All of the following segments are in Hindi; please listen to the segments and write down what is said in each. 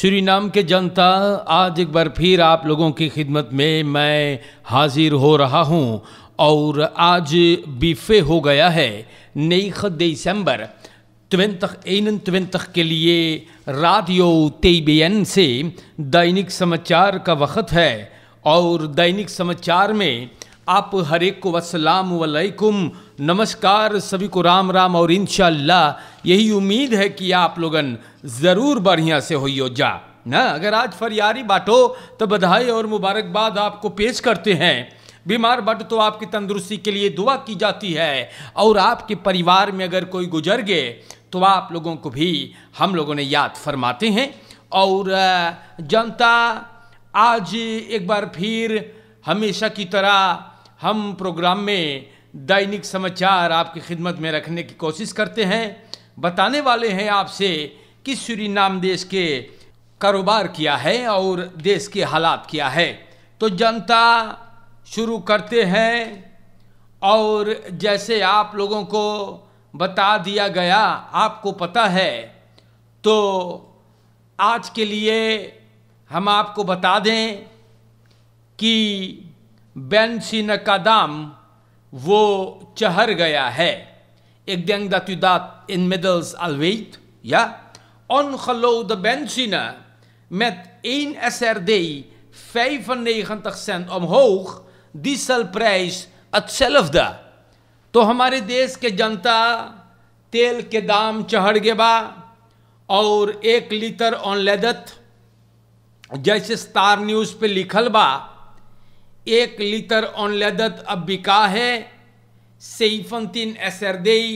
श्री नाम के जनता आज एक बार फिर आप लोगों की खिदमत में मैं हाजिर हो रहा हूं और आज बीफे हो गया है नई दिसंबर ट्वेंतख के लिए राडियो तेबियन से दैनिक समाचार का वक़्त है और दैनिक समाचार में आप हर एक को असलकुम नमस्कार सभी को राम राम और इन यही उम्मीद है कि आप लोगन ज़रूर बढ़िया से हो जा ना अगर आज फरियारी बाटो तो बधाई और मुबारकबाद आपको पेश करते हैं बीमार बट तो आपकी तंदुरुस्ती के लिए दुआ की जाती है और आपके परिवार में अगर कोई गुजर गए तो आप लोगों को भी हम लोगों ने याद फरमाते हैं और जनता आज एक बार फिर हमेशा की तरह हम प्रोग्राम में दैनिक समाचार आपकी खिदमत में रखने की कोशिश करते हैं बताने वाले हैं आपसे कि नाम देश के कारोबार किया है और देश के हालात किया है तो जनता शुरू करते हैं और जैसे आप लोगों को बता दिया गया आपको पता है तो आज के लिए हम आपको बता दें कि बेंसिन का दाम वो चहर गया है इन मिडल्स या ऑन खलो द एकdendat u dat in middels al weet, ja, ongeloofde benzine तक सेंट ऑम 95 cent प्राइस डीजलप्राइस द तो हमारे देश के जनता तेल के दाम चढ़ गए बा और एक लीटर ऑन लेदत जैसे स्टार न्यूज़ पे लिखल बा एक अब बिका है सेफन 17 एसरदेई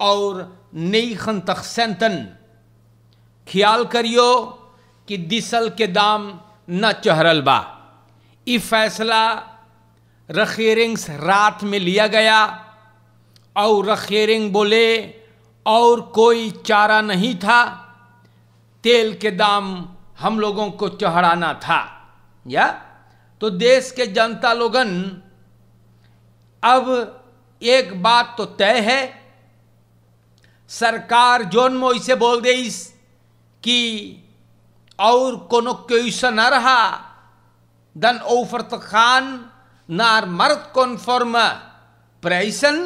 और नई खन सेंतन ख्याल करियो कि दिसल के दाम न चहरल बा ये फैसला रखेरिंग्स रात में लिया गया और रखेरिंग बोले और कोई चारा नहीं था तेल के दाम हम लोगों को चढ़ाना था या तो देश के जनता लोगन अब एक बात तो तय है सरकार जोन मोई इसे बोल दे इस कि और कोनो क्वेश्चन न रहा दन ओफर तो खान नार मर्द कॉन्फर्म प्रेसन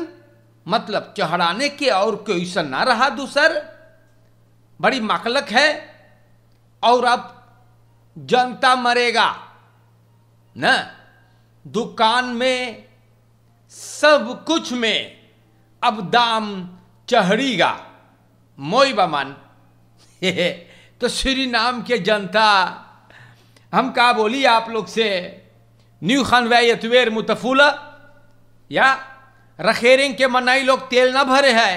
मतलब चढ़ाने के और क्वेश्चन ना रहा दूसर बड़ी मकलक है और अब जनता मरेगा ना दुकान में सब कुछ में अब दाम चढ़ीगा मोई बमान तो श्री नाम के जनता हम कहा बोली आप लोग से न्यू खान वैतवेर मुतफूला या रखेरिंग के मनाई लोग तेल ना भरे है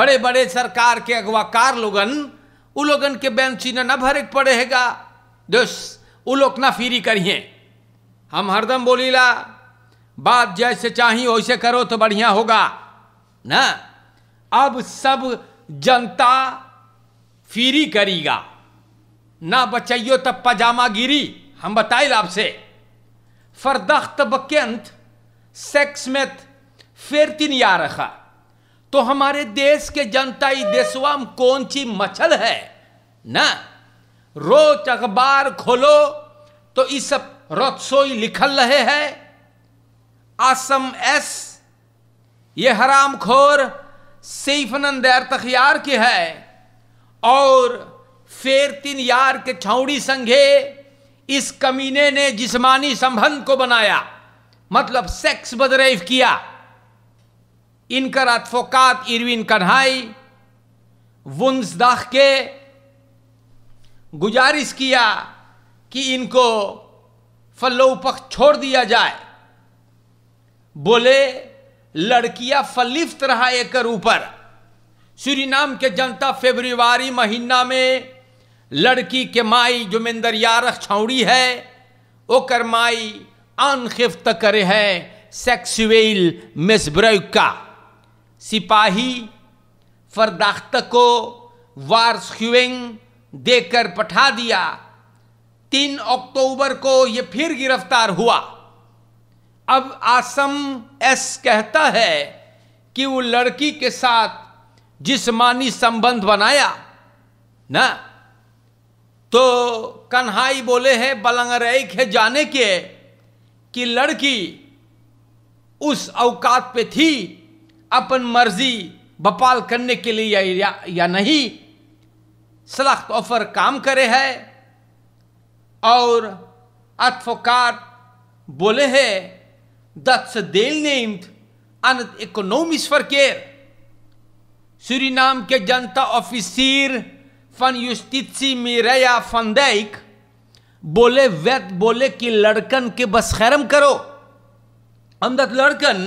बड़े बड़े सरकार के अगवाकार लोगन उ लोगन के चीना ना भरे पड़ेगा दोस्त उ लोग ना फिरी करिए हम हरदम बोलीला बात जैसे चाहिए वैसे करो तो बढ़िया होगा ना अब सब जनता फिरी करेगा ना बचाइयो तब पजामा गिरी हम बताइल आपसे फरदख्त बकेंत सेक्स में फेरती नहीं आ रखा तो हमारे देश के जनता ही देशवा में कौन सी मछल है ना रोज अखबार खोलो तो इस सब रत्सोई लिखल रहे है आसम एस ये हराम खोर सेफनन तखियार के है और फेर तीन यार के छौड़ी संघे इस कमीने ने जिस्मानी संबंध को बनाया मतलब सेक्स बदरेव किया इनकर अतफोकात इरविन कन्हाई वंसदाख के गुजारिश किया कि इनको फल्लो पक्ष छोड़ दिया जाए बोले लड़किया फलिफ्त रहा एक ऊपर नाम के जनता फेब्रुवारी महीना में लड़की के माई जो मिंदर यारख छौड़ी है ओकर माई अनखिफ्त करे है सेक्सुअल मिसब्रयोग का सिपाही फरदाख्त को वार्सुएंग देकर पठा दिया तीन अक्टूबर को यह फिर गिरफ्तार हुआ अब आसम एस कहता है कि वो लड़की के साथ जिसमानी संबंध बनाया ना तो कन्हाई बोले हैं बलंगरेक है जाने के कि लड़की उस अवकात पे थी अपन मर्जी बपाल करने के लिए या, या नहीं सलाख्त ऑफर काम करे है और अथफोकार बोले है दत्स देल नेम्ड अन इकोनोमिश्वर के श्री नाम के जनता ऑफिसर फन युस्तिची मीरया फन बोले वैद बोले कि लड़कन के बस खैरम करो हम दत्त लड़कन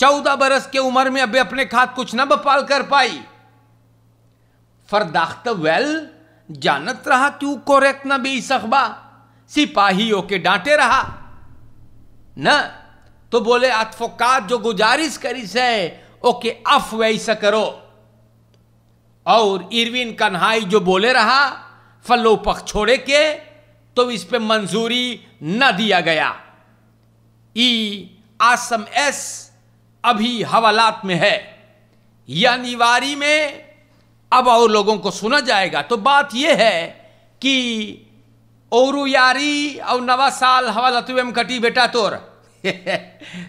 चौदह बरस के उम्र में अभी अपने खात कुछ न बपाल कर पाई फर दाख्त वेल जानत रहा क्यों कोरेक न बे सखबा सिपाही के डांटे रहा न तो बोले अतफोकात जो गुजारिश करी से ओके अफ वैसा करो और इरविन कन्हाई जो बोले रहा फलो पख छोड़े के तो इस पे मंजूरी न दिया गया ई आसम एस अभी हवालात में है या निवारी में अब और लोगों को सुना जाएगा तो बात यह है कि और यारी और नवा साल हवा लतुएम कटी बेटा तोर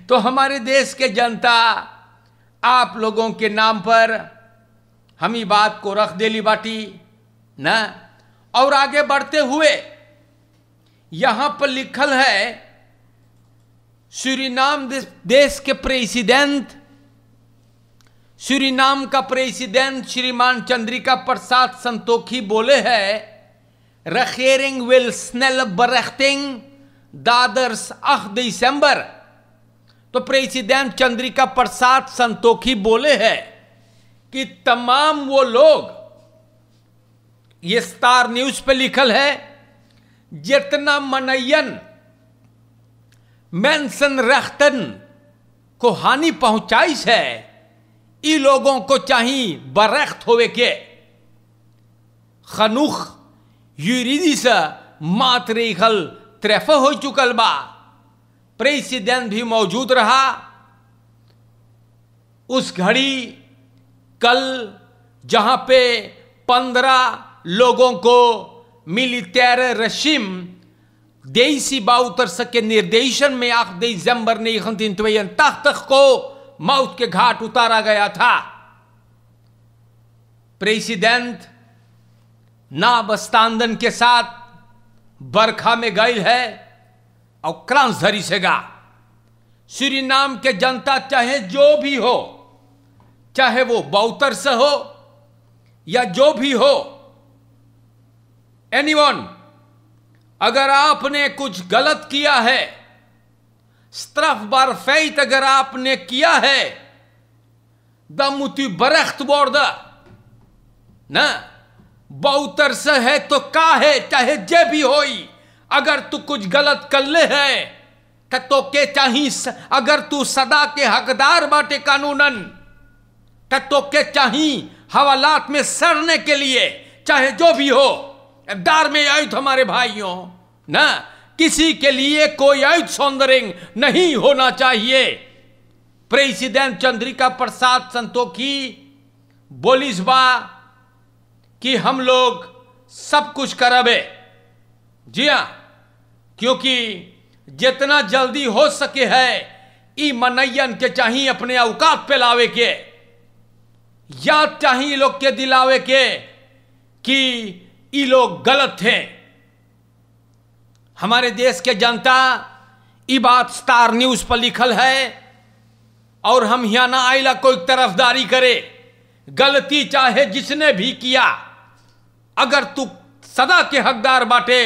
तो हमारे देश के जनता आप लोगों के नाम पर हम ही बात को रख देली बाटी ना और आगे बढ़ते हुए यहां पर लिखल है श्री नाम देश के प्रेसिडेंट श्री नाम का प्रेसिडेंट श्रीमान चंद्रिका प्रसाद संतोखी बोले हैं रखेरिंग विल स्नेल बरेक्टिंग दादर्स अख दिसंबर तो प्रेसिडेंट चंद्रिका प्रसाद संतोखी बोले हैं कि तमाम वो लोग ये स्टार न्यूज पे लिखल है जितना मनयन मैंसन रखतन को हानि पहुंचाई है ई लोगों को चाहिए बरख्त होवे के खनुख यूरिदी से मात्र खल त्रेफ हो चुकल बा प्रेसिडेंट भी मौजूद रहा उस घड़ी कल जहां पे पंद्रह लोगों को मिली तैर रशिम देसी बाउतर सके निर्देशन में आख जम्बर ने तख्त को मौत के घाट उतारा गया था प्रेसिडेंट नाबस्तांदन के साथ बरखा में गई है और धरी से गा श्री नाम के जनता चाहे जो भी हो चाहे वो बौतर से हो या जो भी हो एनीवन अगर आपने कुछ गलत किया है फैत अगर आपने किया है द damuti बरख्त बोर्ड न बहुतर से है तो का है चाहे जे भी हो अगर तू कुछ गलत कर ले है तो के चाही अगर तू सदा के हकदार बाटे कानूनन तो के चाही हवालात में सड़ने के लिए चाहे जो भी हो दार में तो हमारे भाइयों ना किसी के लिए कोई सौंदर्य नहीं होना चाहिए प्रेसिडेंट चंद्रिका प्रसाद संतोखी बोलिस बा कि हम लोग सब कुछ करबे जी हाँ क्योंकि जितना जल्दी हो सके है ई मनैयन के चाहिए अपने अवकात पे लावे के याद चाहिए लोग के दिलावे के कि ई लोग गलत हैं हमारे देश के जनता बात स्टार न्यूज़ पर लिखल है और हम यहाँ ना आइला कोई तरफदारी करे गलती चाहे जिसने भी किया अगर तू सदा के हकदार बाटे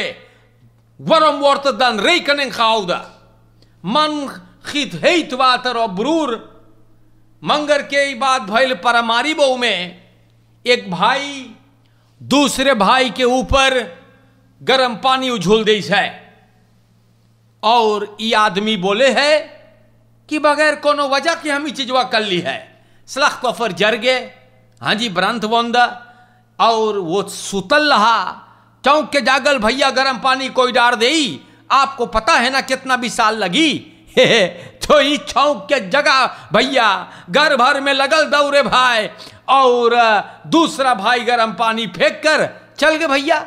वरम वर्त दन रही कने खाऊदा मन खित हेत वातर और ब्रूर मंगर के बात भैल परमारी बहु में एक भाई दूसरे भाई के ऊपर गरम पानी उझोल दी है और ये आदमी बोले है कि बगैर कोनो वजह के हम चीजवा कर ली है सलाख कफर जर गए हाँ जी ब्रंथ बंद और वो सुतल रहा चौंक के जागल भैया गर्म पानी कोई डार दे आपको पता है ना कितना भी साल लगी हे हे, तो ही चौंक के जगह भैया घर भर में लगल दौरे भाई और दूसरा भाई गर्म पानी फेंक कर चल गए भैया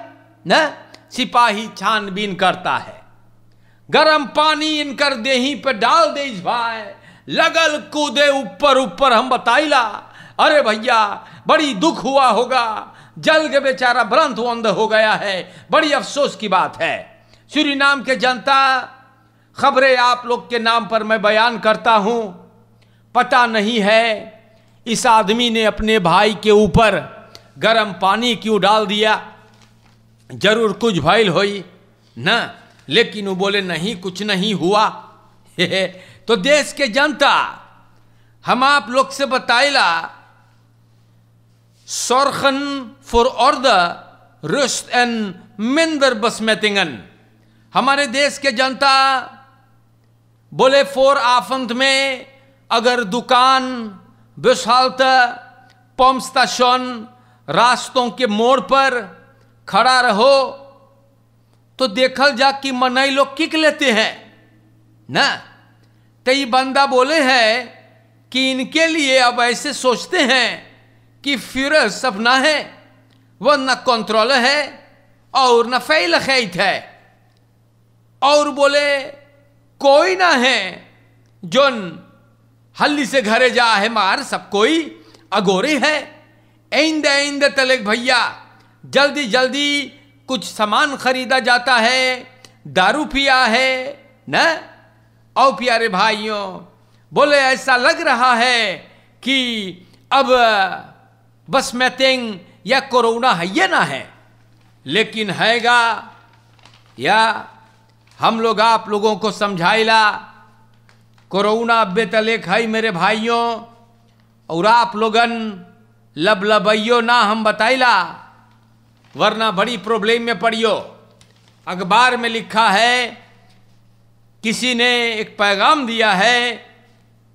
न सिपाही छानबीन करता है गरम पानी इनकर देही पे डाल दे भाई लगल कूदे ऊपर ऊपर हम बताइला अरे भैया बड़ी दुख हुआ होगा जल के बेचारा भ्रंथ वंद हो गया है बड़ी अफसोस की बात है श्री नाम के जनता खबरें आप लोग के नाम पर मैं बयान करता हूं पता नहीं है इस आदमी ने अपने भाई के ऊपर गर्म पानी क्यों डाल दिया जरूर कुछ भाईल होई ना लेकिन वो बोले नहीं कुछ नहीं हुआ तो देश के जनता हम आप लोग से बताइला sorgen voor orde, rust en minder besmettingen. हमारे देश के जनता बोले फोर आफंत में अगर दुकान विशालत पंप स्टेशन रास्तों के मोड़ पर खड़ा रहो तो देखल जा कि मनई लोग किक लेते हैं ना तो ये बंदा बोले है कि इनके लिए अब ऐसे सोचते हैं कि फिर सब ना है वह न कंट्रोल है और न फैल खैत है और बोले कोई ना है जोन हल्ली से घरे जा है मार सब कोई अगोरे है ऐंद ऐंद तलेक भैया जल्दी जल्दी कुछ सामान खरीदा जाता है दारू पिया है न और प्यारे भाइयों बोले ऐसा लग रहा है कि अब बस मैतिंग या कोरोना है ये ना है लेकिन हैगा या हम लोग आप लोगों को समझाइला कोरोना बेतलेख है मेरे भाइयों और आप लोगन लब लबैयो ना हम बताइला वरना बड़ी प्रॉब्लम में पड़ियो अखबार में लिखा है किसी ने एक पैगाम दिया है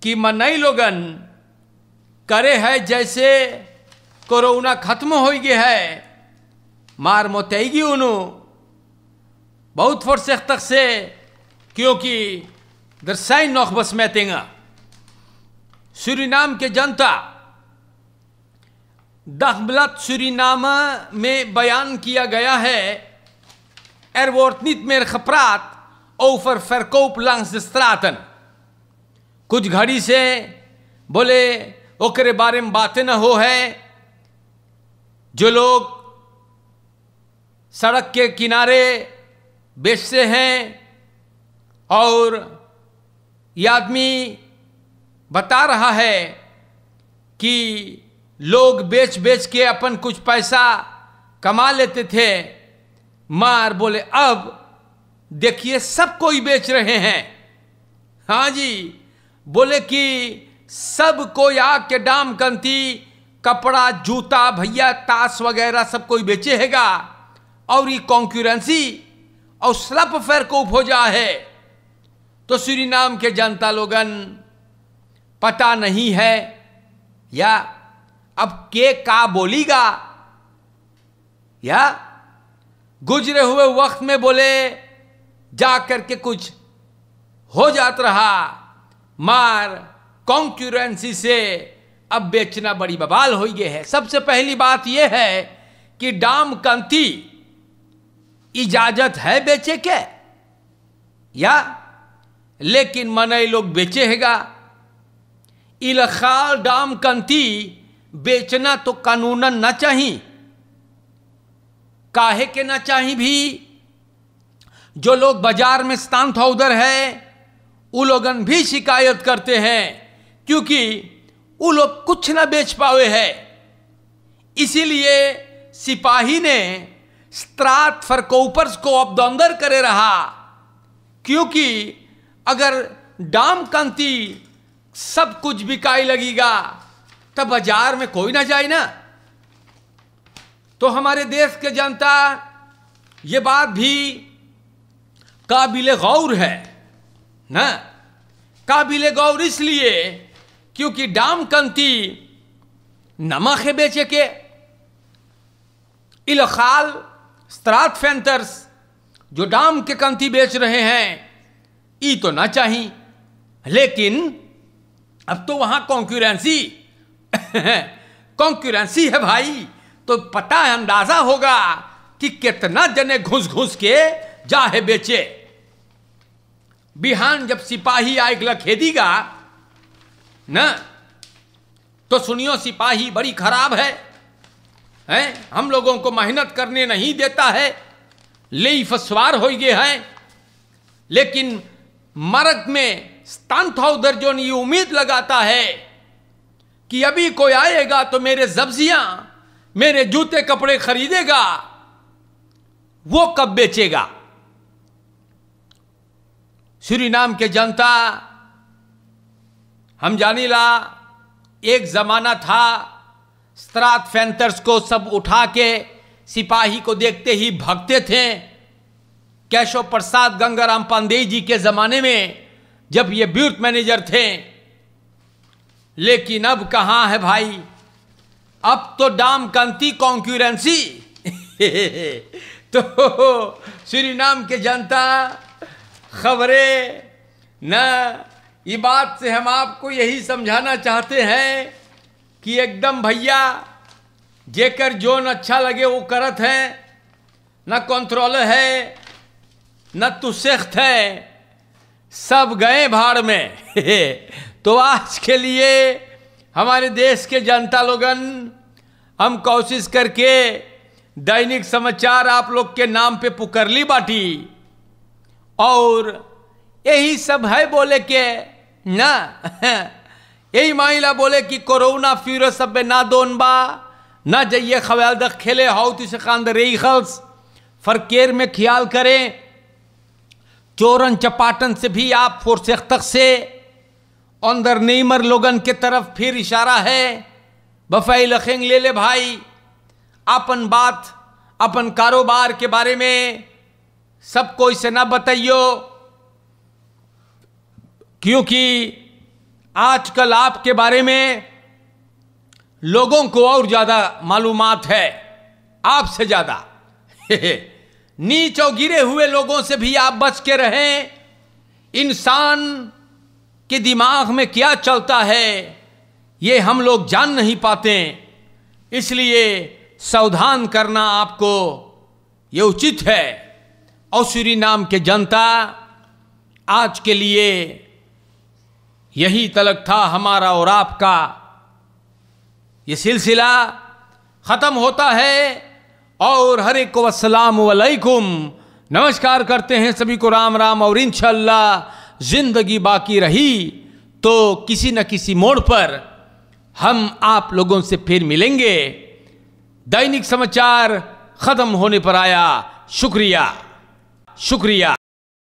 कि मनई लोगन करे है जैसे कोरोना खत्म हो गया है मार मोतेगी उन बहुत फुर्सत तक से क्योंकि दरसाई नौखबस में तेंगा नाम के जनता दहबलत सुरीनामा में बयान किया गया है Er wordt खपरात meer फरकोप over कुछ घड़ी से बोले ओकरे बारे में बातें न हो है जो लोग सड़क के किनारे बेचते हैं और ये आदमी बता रहा है कि लोग बेच बेच के अपन कुछ पैसा कमा लेते थे मार बोले अब देखिए सब कोई बेच रहे हैं हाँ जी बोले कि सब कोई आके डाम कंती कपड़ा जूता भैया ताश वगैरह सब कोई बेचे हैगा और ये कॉन्क्यूरेंसी और स्लप फेर को जा है तो श्री नाम के जनता लोगन पता नहीं है या अब के का बोलीगा या गुजरे हुए वक्त में बोले जा करके कुछ हो जात रहा मार कॉन्क्यूरेंसी से अब बेचना बड़ी बवाल हो गई है सबसे पहली बात यह है कि कंती इजाजत है बेचे के या लेकिन मनई लोग बेचेगा इलखाल कंती बेचना तो कानूनन ना चाह काहे के ना चाहिए भी जो लोग बाजार में स्थान था उधर है वो लोगन भी शिकायत करते हैं क्योंकि वो लोग कुछ ना बेच पावे है इसीलिए सिपाही ने स्त्रात फरकोपर्स को अपदौंदर करे रहा क्योंकि अगर डाम कांति सब कुछ बिकाई लगेगा तो बाजार में कोई ना जाए ना तो हमारे देश के जनता ये बात भी काबिल गौर है ना काबिल गौर इसलिए क्योंकि डामकंती नमक है बेचे के इलखाल स्त्रात फेंटर्स जो डाम के कंती बेच रहे हैं ई तो ना चाहिए लेकिन अब तो वहां कॉन्क्यूरेंसी कॉन्क्यूरेंसी है भाई तो पता है अंदाजा होगा कि कितना जने घुस घुस के जाहे बेचे बिहान जब सिपाही आग खेदीगा न तो सुनियो सिपाही बड़ी खराब है हैं हम लोगों को मेहनत करने नहीं देता है ले फसवार हो गए हैं लेकिन मरग में स्थान था उधर जो उम्मीद लगाता है कि अभी कोई आएगा तो मेरे जब्जियां मेरे जूते कपड़े खरीदेगा वो कब बेचेगा श्री नाम के जनता हम जानी ला एक जमाना था स्त्रात फैंतर्स को सब उठा के सिपाही को देखते ही भगते थे केशव प्रसाद गंगाराम पांडेय जी के ज़माने में जब ये ब्यूथ मैनेजर थे लेकिन अब कहाँ है भाई अब तो डाम कंती कॉन्क्यूरेंसी तो श्री नाम के जनता खबरें न ये बात से हम आपको यही समझाना चाहते हैं कि एकदम भैया जेकर जोन अच्छा लगे वो करत है न कंट्रोल है न तुसेख्त तो है सब गए भाड़ में तो आज के लिए हमारे देश के जनता लोगन हम कोशिश करके दैनिक समाचार आप लोग के नाम पे पुकरली बाटी और यही सब है बोले के ना यही माइला बोले कि कोरोना फिर सब में ना दोन बा ना जाइए खवाल दख खेले हाउ तुझे खान रही खल्स फरकेर में ख्याल करें चोरन चपाटन से भी आप फोर्स तक से अंदर नेमर लोगन के तरफ फिर इशारा है बफाई लखेंग ले ले भाई अपन बात अपन कारोबार के बारे में सबको इसे ना बताइयो क्योंकि आजकल आपके बारे में लोगों को और ज़्यादा मालूम है आपसे ज़्यादा नीच और गिरे हुए लोगों से भी आप बच के रहें इंसान के दिमाग में क्या चलता है ये हम लोग जान नहीं पाते इसलिए सावधान करना आपको ये उचित है औसुरी नाम के जनता आज के लिए यही तलक था हमारा और आपका ये सिलसिला ख़त्म होता है और हर एक को असलकुम नमस्कार करते हैं सभी को राम राम और इनशाला जिंदगी बाकी रही तो किसी न किसी मोड़ पर हम आप लोगों से फिर मिलेंगे दैनिक समाचार ख़त्म होने पर आया शुक्रिया शुक्रिया